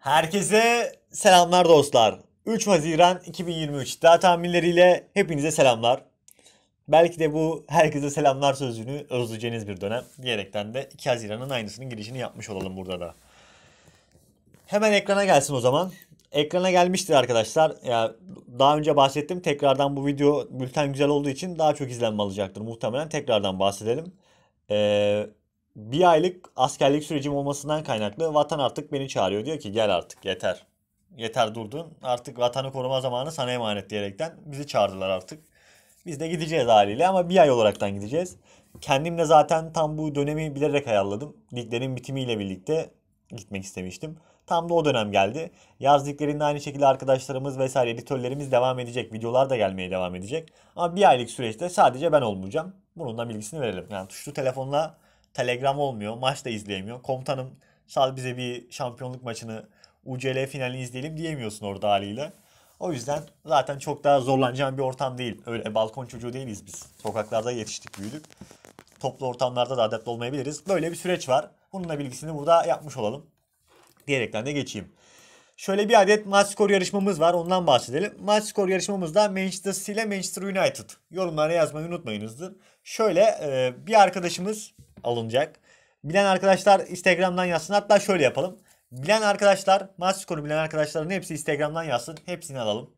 Herkese selamlar dostlar. 3 Haziran 2023 daha tahminleriyle hepinize selamlar. Belki de bu herkese selamlar sözcüğünü özleyeceğiniz bir dönem diyerekten de 2 Haziran'ın aynısının girişini yapmış olalım burada da. Hemen ekrana gelsin o zaman. Ekrana gelmiştir arkadaşlar. Ya daha önce bahsettim. Tekrardan bu video bülten güzel olduğu için daha çok izlenme alacaktır muhtemelen. Tekrardan bahsedelim. Ee, bir aylık askerlik sürecim olmasından kaynaklı vatan artık beni çağırıyor. Diyor ki gel artık yeter. Yeter durdun. Artık vatanı koruma zamanı sana emanet diyerekten bizi çağırdılar artık. Biz de gideceğiz haliyle ama bir ay olaraktan gideceğiz. Kendim de zaten tam bu dönemi bilerek ayarladım. Liglerin bitimiyle birlikte gitmek istemiştim. Tam da o dönem geldi. Yaz liglerinde aynı şekilde arkadaşlarımız vesaire editörlerimiz devam edecek. Videolar da gelmeye devam edecek. Ama bir aylık süreçte sadece ben olmayacağım. Bunun da bilgisini verelim. Yani tuşlu telefonla Telegram olmuyor. Maç da izleyemiyor. Komutanım sal bize bir şampiyonluk maçını UCL finalini izleyelim diyemiyorsun orada haliyle. O yüzden zaten çok daha zorlanacağım bir ortam değil. Öyle balkon çocuğu değiliz biz. Sokaklarda yetiştik, büyüdük. Toplu ortamlarda da adapte olmayabiliriz. Böyle bir süreç var. Bununla bilgisini burada yapmış olalım. Diyerekten de geçeyim. Şöyle bir adet maç skor yarışmamız var. Ondan bahsedelim. Maç skor yarışmamızda Manchester City ile Manchester United. Yorumlara yazmayı unutmayınızdır. Şöyle bir arkadaşımız alınacak. Bilen arkadaşlar Instagram'dan yazsın. Hatta şöyle yapalım. Bilen arkadaşlar, maç skoru bilen arkadaşların hepsi Instagram'dan yazsın. Hepsini alalım.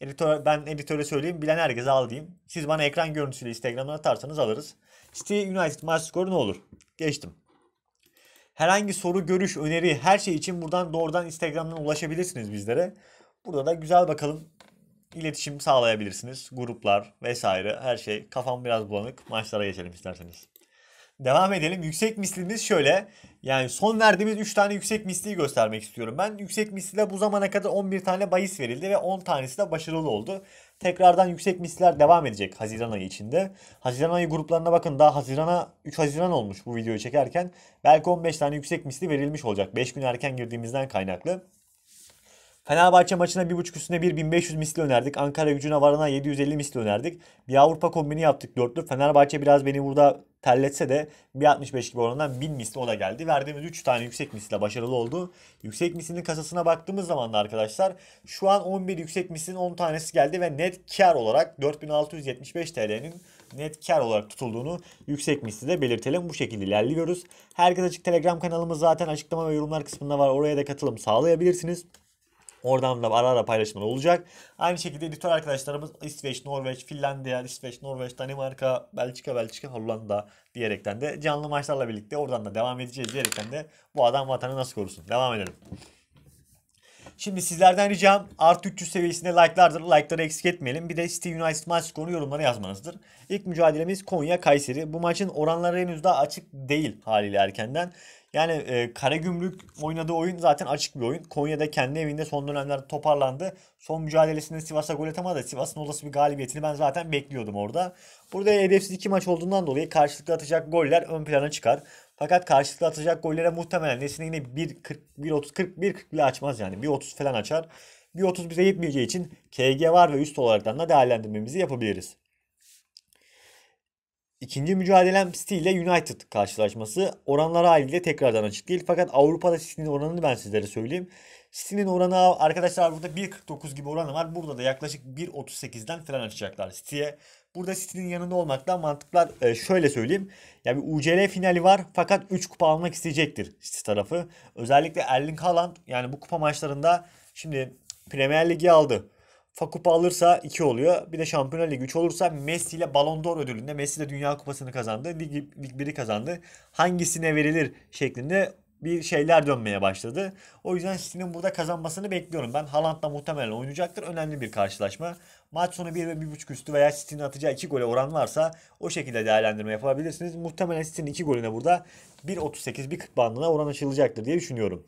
Editör, ben editöre söyleyeyim. Bilen herkese al diyeyim. Siz bana ekran görüntüsüyle Instagram'dan atarsanız alırız. City United maç skoru ne olur? Geçtim. Herhangi soru, görüş, öneri her şey için buradan doğrudan Instagram'dan ulaşabilirsiniz bizlere. Burada da güzel bakalım iletişim sağlayabilirsiniz. Gruplar vesaire her şey. Kafam biraz bulanık. Maçlara geçelim isterseniz. Devam edelim. Yüksek mislimiz şöyle. Yani son verdiğimiz 3 tane yüksek misliyi göstermek istiyorum. Ben yüksek misliyle bu zamana kadar 11 tane bahis verildi ve 10 tanesi de başarılı oldu. Tekrardan yüksek misliler devam edecek Haziran ayı içinde. Haziran ayı gruplarına bakın daha Haziran'a 3 Haziran olmuş bu videoyu çekerken. Belki 15 tane yüksek misli verilmiş olacak 5 gün erken girdiğimizden kaynaklı. Fenerbahçe maçına 1.5 üstüne 1 1500 misli önerdik. Ankara gücüne varana 750 misli önerdik. Bir Avrupa kombini yaptık dörtlü. Fenerbahçe biraz beni burada terletse de 1.65 gibi oranından 1000 misli o da geldi. Verdiğimiz 3 tane yüksek misle başarılı oldu. Yüksek mislinin kasasına baktığımız zaman da arkadaşlar şu an 11 yüksek mislin 10 tanesi geldi ve net kar olarak 4675 TL'nin net kar olarak tutulduğunu yüksek misli de belirtelim. Bu şekilde ilerliyoruz. Herkes açık Telegram kanalımız zaten açıklama ve yorumlar kısmında var. Oraya da katılım sağlayabilirsiniz. Oradan da ara ara paylaşımlar olacak. Aynı şekilde editör arkadaşlarımız İsveç, Norveç, Finlandiya, İsveç, Norveç, Danimarka, Belçika, Belçika, Hollanda diyerekten de canlı maçlarla birlikte oradan da devam edeceğiz diyerekten de bu adam vatanı nasıl korusun? Devam edelim. Şimdi sizlerden ricam artı 300 seviyesinde like'lardır. Like'ları eksik etmeyelim. Bir de Steve United maç skorunu yorumlara yazmanızdır. İlk mücadelemiz Konya-Kayseri. Bu maçın oranları henüz daha açık değil haliyle erkenden. Yani e, Karagümrük oynadığı oyun zaten açık bir oyun. Konya'da kendi evinde son dönemlerde toparlandı. Son mücadelesinde Sivas'a gol atamadı. Sivas'ın olası bir galibiyetini ben zaten bekliyordum orada. Burada hedefsiz iki maç olduğundan dolayı karşılıklı atacak goller ön plana çıkar. Fakat karşılıklı atacak gollere muhtemelen Nesine yine 1.40, 1.30, 41, 40 bile açmaz yani. 1.30 falan açar. 1.30 bize yetmeyeceği için KG var ve üst olaraktan da değerlendirmemizi yapabiliriz. İkinci mücadelem City ile United karşılaşması. Oranlar haliyle tekrardan açık değil. Fakat Avrupa'da City'nin oranını ben sizlere söyleyeyim. City'nin oranı arkadaşlar burada 1.49 gibi oranı var. Burada da yaklaşık 1.38'den falan açacaklar City'ye. Burada City'nin yanında olmaktan mantıklar e, şöyle söyleyeyim. Ya bir UCL finali var fakat 3 kupa almak isteyecektir City tarafı. Özellikle Erling Haaland yani bu kupa maçlarında şimdi Premier Ligi aldı. Fa kupa alırsa 2 oluyor. Bir de Şampiyonlar Ligi 3 olursa Messi ile Ballon d'Or ödülünde Messi de Dünya Kupası'nı kazandı. Lig, Lig 1'i kazandı. Hangisine verilir şeklinde bir şeyler dönmeye başladı. O yüzden City'nin burada kazanmasını bekliyorum. Ben Haaland'la muhtemelen oynayacaktır. Önemli bir karşılaşma. Maç sonu 1 ve 1.5 üstü veya City'nin atacağı 2 gole oran varsa o şekilde değerlendirme yapabilirsiniz. Muhtemelen City'nin 2 golüne burada 1.38-1.40 bandına oran açılacaktır diye düşünüyorum.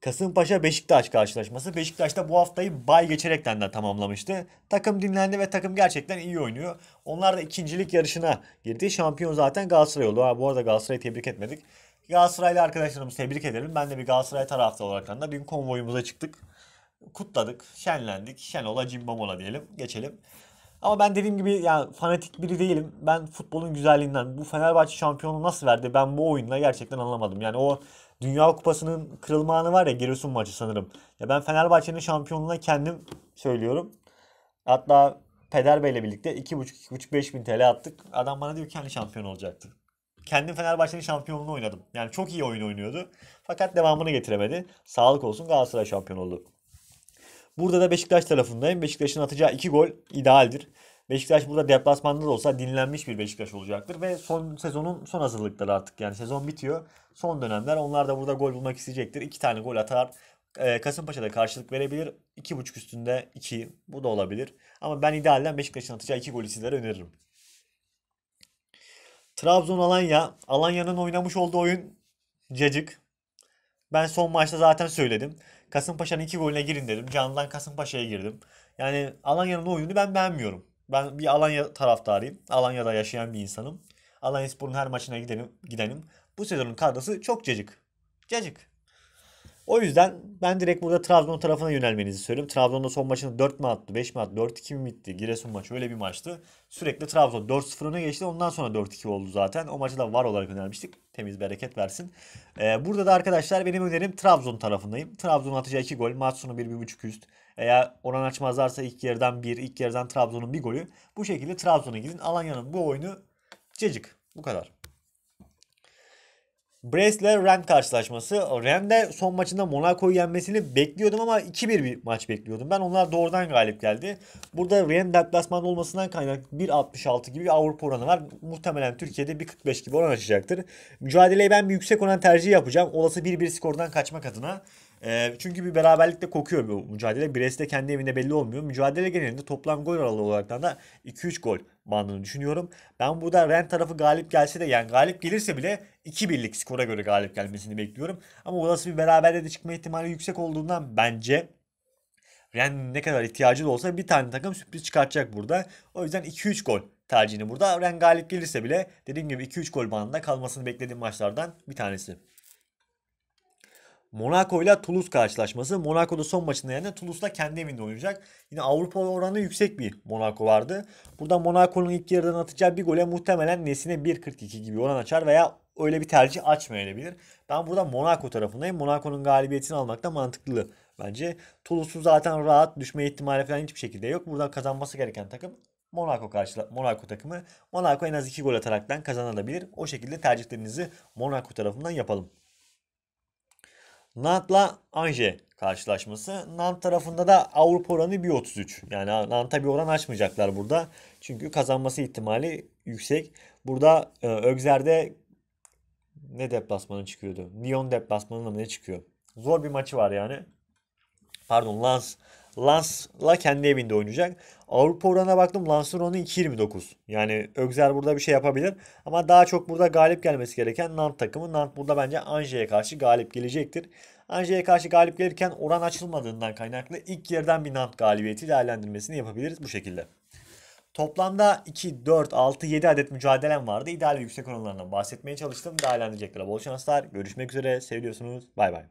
Kasımpaşa Beşiktaş karşılaşması. Beşiktaş da bu haftayı bay geçerekten de tamamlamıştı. Takım dinlendi ve takım gerçekten iyi oynuyor. Onlar da ikincilik yarışına girdi. Şampiyon zaten Galatasaray oldu. Ha, bu arada Galatasaray'ı tebrik etmedik. Galatasaraylı arkadaşlarımızı tebrik edelim. Ben de bir Galatasaray taraftarı olarak da bir konvoyumuza çıktık. Kutladık, şenlendik. şen Şenola, Cimbamola diyelim. Geçelim. Ama ben dediğim gibi yani fanatik biri değilim. Ben futbolun güzelliğinden bu Fenerbahçe şampiyonu nasıl verdi ben bu oyunla gerçekten anlamadım. Yani o Dünya Kupası'nın kırılma anı var ya Giresun maçı sanırım. Ya ben Fenerbahçe'nin şampiyonluğuna kendim söylüyorum. Hatta Peder Bey'le birlikte 2,5-2,5-5 bin TL attık. Adam bana diyor kendi hani şampiyon olacaktı kendim Fenerbahçe'nin şampiyonluğunu oynadım. Yani çok iyi oyun oynuyordu. Fakat devamını getiremedi. Sağlık olsun Galatasaray şampiyon oldu. Burada da Beşiktaş tarafındayım. Beşiktaş'ın atacağı iki gol idealdir. Beşiktaş burada deplasmanda da olsa dinlenmiş bir Beşiktaş olacaktır ve son sezonun son hazırlıkları artık yani sezon bitiyor. Son dönemler onlar da burada gol bulmak isteyecektir. İki tane gol atar. Ee, Kasımpaşa'da karşılık verebilir. 2.5 üstünde 2 bu da olabilir. Ama ben idealden Beşiktaş'ın atacağı 2 golü sizlere öneririm. Trabzon Alanya. Alanya'nın oynamış olduğu oyun cacık. Ben son maçta zaten söyledim. Kasımpaşa'nın iki golüne girin dedim. Candan Kasımpaşa'ya girdim. Yani Alanya'nın oyunu ben beğenmiyorum. Ben bir Alanya taraftarıyım. Alanya'da yaşayan bir insanım. Alanya Spor'un her maçına gidelim, gidelim. Bu sezonun kadrosu çok cacık. Cacık. O yüzden ben direkt burada Trabzon tarafına yönelmenizi söylüyorum. Trabzon'da son maçında 4 mi attı, 5 mi attı, 4-2 mi bitti? Giresun maçı öyle bir maçtı. Sürekli Trabzon 4-0 öne geçti. Ondan sonra 4-2 oldu zaten. O maçı da var olarak önermiştik. Temiz bereket versin. Ee, burada da arkadaşlar benim önerim Trabzon tarafındayım. Trabzon atacağı 2 gol. Maç sonu 1-1.5 üst. Eğer oran açmazlarsa ilk yerden 1, ilk yerden Trabzon'un bir golü. Bu şekilde Trabzon'a gidin. Alanya'nın bu oyunu cecik. Bu kadar. Brest ren karşılaşması, Ren de son maçında Monaco'yu yenmesini bekliyordum ama 2-1 bir maç bekliyordum. Ben onlar doğrudan galip geldi. Burada Ren deplasmanda olmasından kaynaklı 1.66 gibi bir Avrupa oranı var. Muhtemelen Türkiye'de 1.45 gibi oran açacaktır. Mücadeleyi ben bir yüksek oran tercih yapacağım. Olası 1-1 skordan kaçmak adına çünkü bir beraberlikte kokuyor bu mücadele. Brest'te kendi evinde belli olmuyor. Mücadele genelinde toplam gol aralığı olarak da 2-3 gol bandını düşünüyorum. Ben burada Ren tarafı galip gelse de yani galip gelirse bile 2-1'lik skora göre galip gelmesini bekliyorum. Ama olası bir beraberliğe de çıkma ihtimali yüksek olduğundan bence Ren ne kadar ihtiyacı da olsa bir tane takım sürpriz çıkartacak burada. O yüzden 2-3 gol tercihini burada. Ren galip gelirse bile dediğim gibi 2-3 gol bandında kalmasını beklediğim maçlardan bir tanesi. Monaco ile Toulouse karşılaşması. Monaco'da son maçında yani Toulouse'la kendi evinde oynayacak. Yine Avrupa oranı yüksek bir Monaco vardı. Burada Monaco'nun ilk yarıdan atacağı bir gole muhtemelen Nesine 1.42 gibi oran açar veya öyle bir tercih açmayabilir. Ben burada Monaco tarafındayım. Monaco'nun galibiyetini almak da mantıklı bence. Toulouse'u zaten rahat düşme ihtimali falan hiçbir şekilde yok. Burada kazanması gereken takım Monaco karşıla Monaco takımı. Monaco en az 2 gol ataraktan kazanabilir. O şekilde tercihlerinizi Monaco tarafından yapalım. Nant'la Anje karşılaşması. Nant tarafında da Avrupa oranı 1.33. Yani Nant'a bir oran açmayacaklar burada. Çünkü kazanması ihtimali yüksek. Burada e, Ögzer'de ne deplasmanı çıkıyordu? Lyon deplasmanına ne çıkıyor? Zor bir maçı var yani. Pardon Lens Lans'la kendi evinde oynayacak. Avrupa oranına baktım Lans'ın oranı 2.29. Yani Ögzer burada bir şey yapabilir. Ama daha çok burada galip gelmesi gereken Nant takımı. Nant burada bence Anje'ye karşı galip gelecektir. Anje'ye karşı galip gelirken oran açılmadığından kaynaklı ilk yerden bir Nant galibiyeti değerlendirmesini yapabiliriz bu şekilde. Toplamda 2, 4, 6, 7 adet mücadelem vardı. İdeal yüksek oranlarından bahsetmeye çalıştım. Değerlendirecekler. bol şanslar. Görüşmek üzere. Seviyorsunuz. Bay bay.